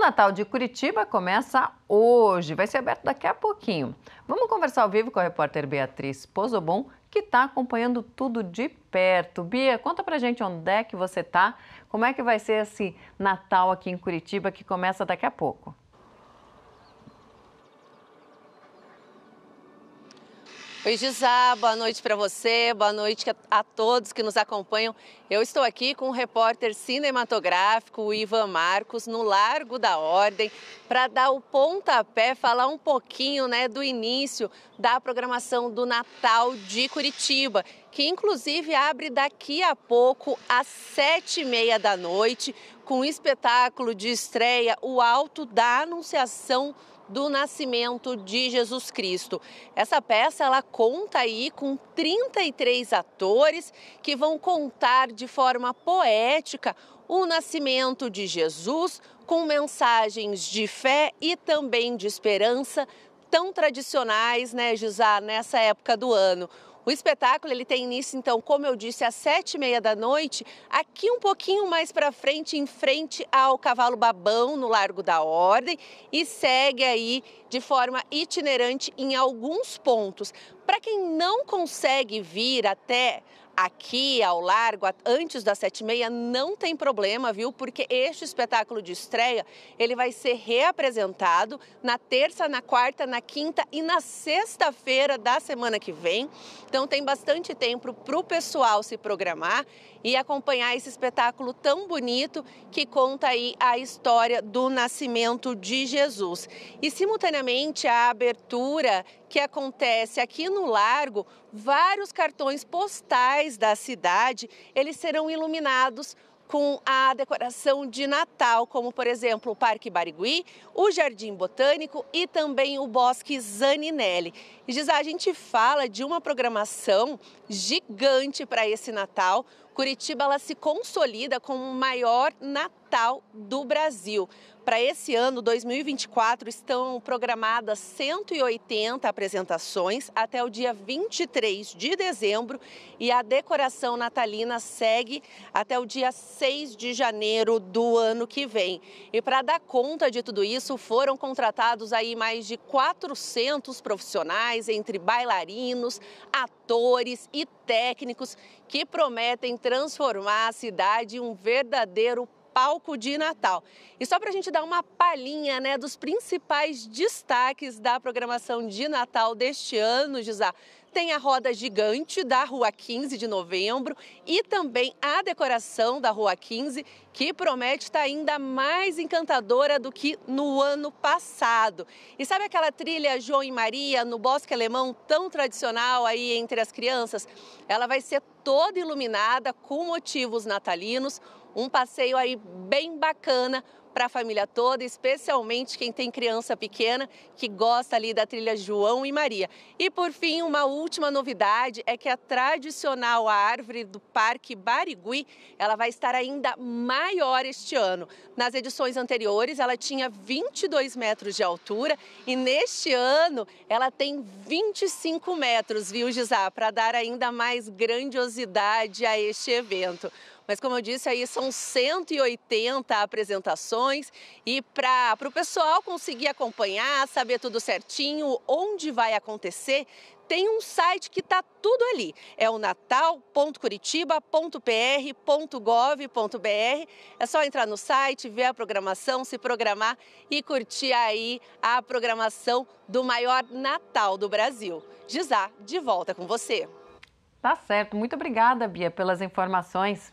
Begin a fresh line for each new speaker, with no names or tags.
Natal de Curitiba começa hoje, vai ser aberto daqui a pouquinho. Vamos conversar ao vivo com a repórter Beatriz Pozobon, que está acompanhando tudo de perto. Bia, conta pra gente onde é que você está, como é que vai ser esse Natal aqui em Curitiba que começa daqui a pouco. Oi, Gizá, boa noite para você, boa noite a todos que nos acompanham. Eu estou aqui com o repórter cinematográfico o Ivan Marcos no Largo da Ordem para dar o pontapé, falar um pouquinho né, do início da programação do Natal de Curitiba que inclusive abre daqui a pouco às sete e meia da noite com o espetáculo de estreia O Alto da Anunciação do Nascimento de Jesus Cristo. Essa peça ela conta aí com 33 atores que vão contar de forma poética o nascimento de Jesus com mensagens de fé e também de esperança tão tradicionais, né, Gisá, nessa época do ano. O espetáculo ele tem início, então, como eu disse, às sete e meia da noite, aqui um pouquinho mais para frente, em frente ao Cavalo Babão, no Largo da Ordem, e segue aí de forma itinerante em alguns pontos. Para quem não consegue vir até aqui ao largo, antes das sete e meia, não tem problema, viu? Porque este espetáculo de estreia, ele vai ser reapresentado na terça, na quarta, na quinta e na sexta-feira da semana que vem. Então tem bastante tempo para o pessoal se programar e acompanhar esse espetáculo tão bonito que conta aí a história do nascimento de Jesus. E simultaneamente a abertura que acontece aqui no Largo, vários cartões postais da cidade, eles serão iluminados com a decoração de Natal, como por exemplo o Parque Barigui, o Jardim Botânico e também o Bosque Zaninelli. E diz, a gente fala de uma programação gigante para esse Natal. Curitiba ela se consolida como o maior Natal capital do Brasil. Para esse ano, 2024, estão programadas 180 apresentações até o dia 23 de dezembro e a decoração natalina segue até o dia 6 de janeiro do ano que vem. E para dar conta de tudo isso, foram contratados aí mais de 400 profissionais, entre bailarinos, atores e técnicos, que prometem transformar a cidade em um verdadeiro palco de Natal. E só para a gente dar uma palhinha né, dos principais destaques da programação de Natal deste ano, Gisá, tem a roda gigante da Rua 15 de Novembro e também a decoração da Rua 15, que promete estar ainda mais encantadora do que no ano passado. E sabe aquela trilha João e Maria no Bosque Alemão tão tradicional aí entre as crianças? Ela vai ser toda iluminada com motivos natalinos, um passeio aí bem bacana para a família toda, especialmente quem tem criança pequena que gosta ali da trilha João e Maria. E por fim, uma última novidade é que a tradicional árvore do Parque Barigui, ela vai estar ainda maior este ano. Nas edições anteriores, ela tinha 22 metros de altura e neste ano ela tem 25 metros, viu, Gisá, para dar ainda mais grandiosidade a este evento. Mas como eu disse, aí são 180 apresentações e para o pessoal conseguir acompanhar, saber tudo certinho, onde vai acontecer, tem um site que está tudo ali. É o natal.curitiba.pr.gov.br. É só entrar no site, ver a programação, se programar e curtir aí a programação do maior Natal do Brasil. Gizá, de volta com você. Tá certo. Muito obrigada, Bia, pelas informações.